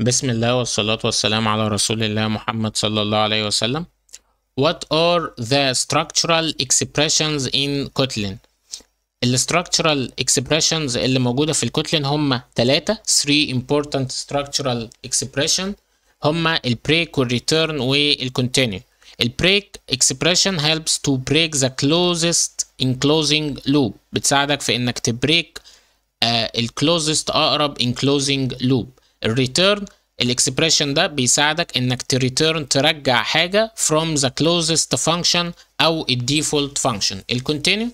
بسم الله والصلاة والسلام على رسول الله محمد صلى الله عليه وسلم What are the structural expressions in Kotlin? structural expressions اللي موجودة في الكوتلين هم ثلاثة three important structural expressions هم البريك continue والكونتينيو break expression helps to break the closest enclosing loop بتساعدك في انك تبريك closest اقرب enclosing loop الريتيرن الاكسبريشن ده بيساعدك انك تريتيرن ترجع حاجه from the closest function او الديفولت function الكونتينيو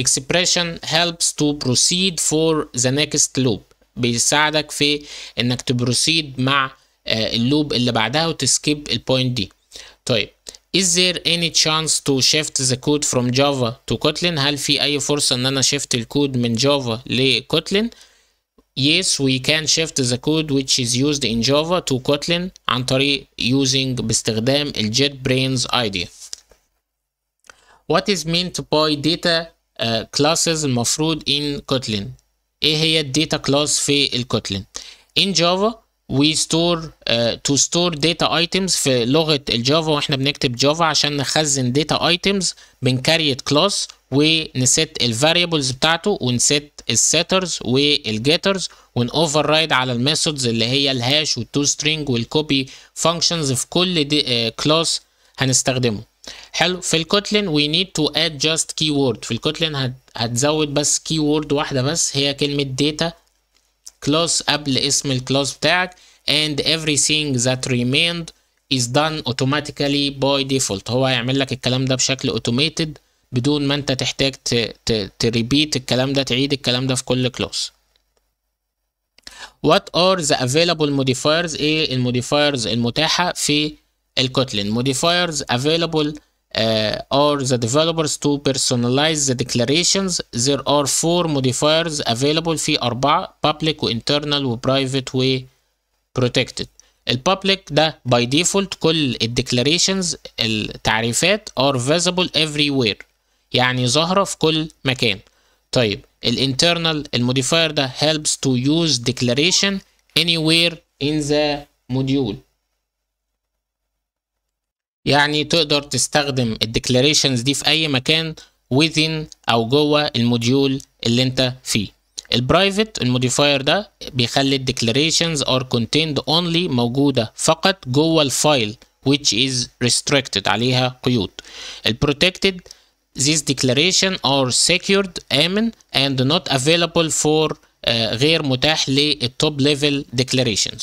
expression helps to proceed for the next loop بيساعدك في انك تبروسيد مع آه، اللوب اللي بعدها وتسكيب البوينت دي طيب is there any chance to shift the code from java to kotlin هل في اي فرصه ان انا شيفت الكود من جافا لكوتلين Yes, we can shift the code which is used in Java to Kotlin عن طريق using باستخدام ال JetBrains IDE. What is meant by data uh, classes المفروض in Kotlin؟ إيه هي الداتا كلاس في الكوتلين؟ In Java وي ستور تو ستور داتا ايتمز في لغه الجافا واحنا بنكتب جافا عشان نخزن داتا ايتمز بنكريت كلاس ونسيت الفاريبلز بتاعته ونسيت السيترز والجيترز ونوفر رايد على الميثودز اللي هي الهاش والتو سترينج والكوبي فانكشنز في كل كلاس uh, هنستخدمه حلو في الكوتلين وي نيد تو اد جاست كي وورد في الكوتلين هتزود بس كي وورد واحده بس هي كلمه داتا class قبل اسم الكلاس بتاعك and everything that remained is done automatically by default هو هيعمل لك الكلام ده بشكل automated بدون ما انت تحتاج تريبيت الكلام ده تعيد الكلام ده في كل كلاس what are the available modifiers ايه الموديفايرز المتاحة في الكوتلين modifiers available uh, or the developers to personalize the declarations there are four modifiers available في أربعة public وinternal protected. وprotected public, ده by default كل الديكلاريشنز التعريفات are visible everywhere يعني ظاهرة في كل مكان طيب الانترنال الموديفاير ده helps to use declaration anywhere in the module يعني تقدر تستخدم الديكلاريشنز دي في اي مكان within او جوه الموديول اللي انت فيه البرايفت الموديفاير ده بيخلي الديكلاريشنز are contained only موجوده فقط جوه الفايل which is restricted عليها قيود البروتكتد these declaration are secured آمن and not available for uh, غير متاح للتوب level declarations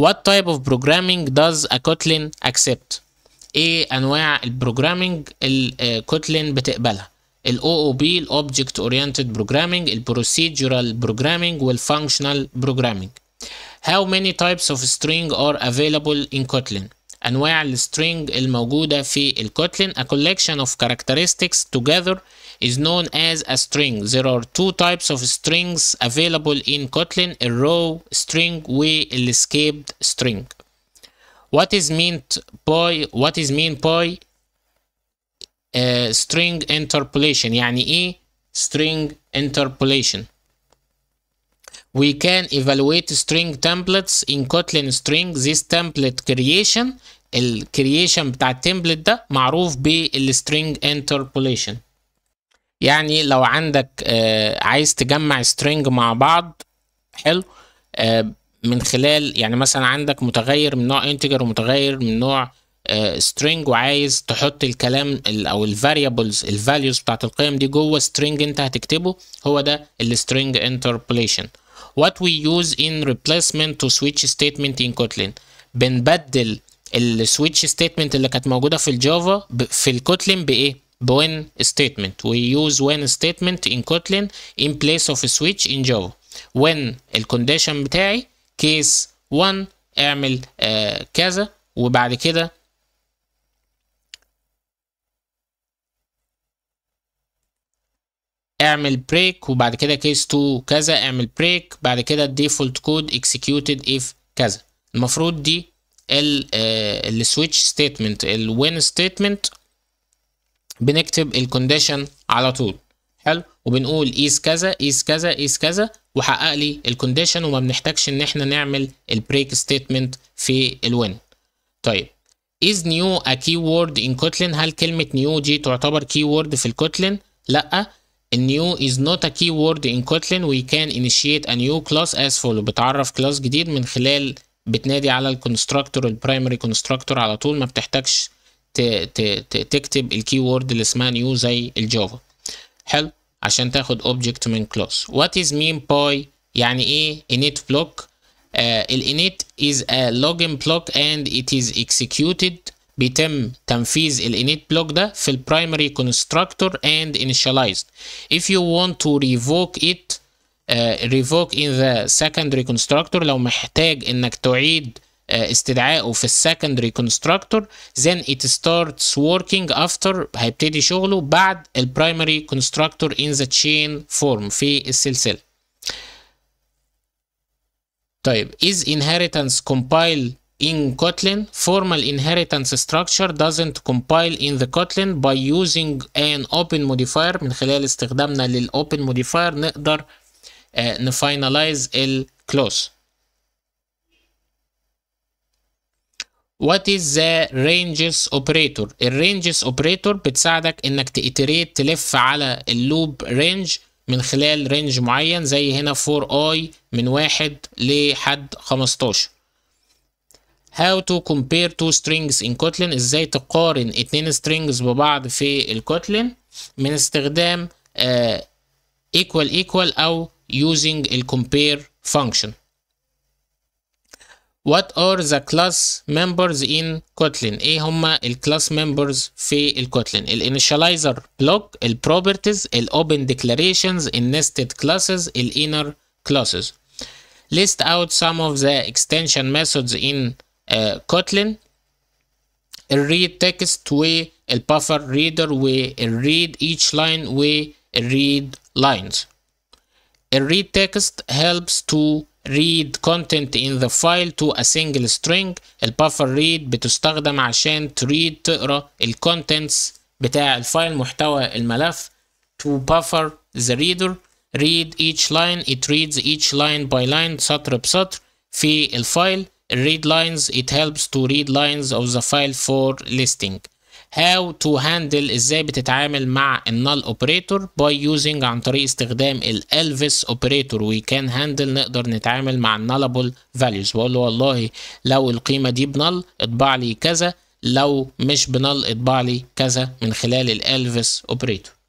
what type of programming does a Kotlin accept ايه انواع البروجرامنج الكوتلين بتقبلها OOP الاو Object Oriented Programming اورينتد Procedural Programming بروجرامنج Functional Programming How many types of string are available in Kotlin? أنواع string الموجودة في Kotlin A collection of characteristics together is known as a string. There are two types of strings available in Kotlin, a row string escaped string. what is mean by what is mean by uh, string interpolation يعني ايه string interpolation we can evaluate string templates in Kotlin string this template creation ال creation بتاع التمبلت ده معروف بال string interpolation يعني لو عندك آه عايز تجمع string مع بعض حلو آه من خلال يعني مثلا عندك متغير من نوع انتجر ومتغير من نوع سترينج آه، وعايز تحط الكلام او الفاريبلز الفاليوز بتاعت القيم دي جوه سترينج انت هتكتبه هو ده السترينج انتربليشن what we use in replacement to switch statement in kotlin بنبدل السويتش ستيتمنت اللي كانت موجوده في الجافا في الكوتلين بايه بوين ستيتمنت وي يوز وين ستيتمنت ان كوتلين ان بليس اوف سويتش ان جافا وين الكونديشن بتاعي كيس 1 اعمل آه كذا وبعد كده اعمل بريك وبعد كده كيس 2 كذا اعمل بريك بعد كده الديفولت كود اكسكيوتد اف كذا المفروض دي السويتش ستيتمنت الوين ستيتمنت بنكتب الكونديشن على طول حلو وبنقول قيس كذا قيس كذا قيس كذا وحقق لي الكونديشن وما بنحتاجش ان احنا نعمل البريك ستيتمنت في الوين طيب از نيو ا كي وورد ان كوتلين هل كلمه نيو دي تعتبر كي وورد في الكوتلين لا النيو is not a keyword in Kotlin we can initiate a new class as follow بتعرف كلاس جديد من خلال بتنادي على الكونستراكتور البرايمري كونستراكتور على طول ما بتحتاجش تكتب الكيورد اللي اسمها نيو زي الجافا حلو عشان تاخد object من class what is mean by يعني ايه init block uh, init is a login block and it is executed بيتم تنفيذ ال init block ده في ال primary constructor and initialized if you want to revoke it uh, revoke in the secondary constructor لو محتاج انك تعيد استدعائه في السكندري كونستراكتور then it starts working after هيبتدي شغله بعد البرايمري كونستراكتور in the chain form في السلسلة طيب is inheritance compile in Kotlin formal inheritance structure doesn't compile in the Kotlin by using an open modifier من خلال استخدامنا للopen modifier نقدر نفاينلايز الكلوز وات از ذا رينجز اوبريتور الرينجز اوبريتور بتساعدك انك تيتريت تلف على اللوب رينج من خلال رينج معين زي هنا 4 اي من واحد لحد 15 how to compare two strings in kotlin ازاي تقارن اتنين strings ببعض في الكوتلين من استخدام uh, equal equal او using ال compare function What are the class members in Kotlin؟ إيه هما ال class members في الكوتلين؟ ال initializer block، ال properties، ال open declarations، ال nested classes، ال inner classes. List out some of the extension methods in uh, Kotlin. A read text و a buffer reader و a read each line و a read lines. A read text helps to read content in the file to a single string البافر read بتستخدم عشان تريد تقرا الcontents بتاع الفايل محتوى الملف to buffer the reader read each line it reads each line by line سطر بسطر في الفايل read lines it helps to read lines of the file for listing how to handle ازاي بتتعامل مع النال اوبريتور باي using عن طريق استخدام الالفيس اوبريتور وي كان هاندل نقدر نتعامل مع النالابل فاليوز بقول له والله لو القيمه دي بنال اطبع لي كذا لو مش بنال اطبع لي كذا من خلال الالفيس اوبريتور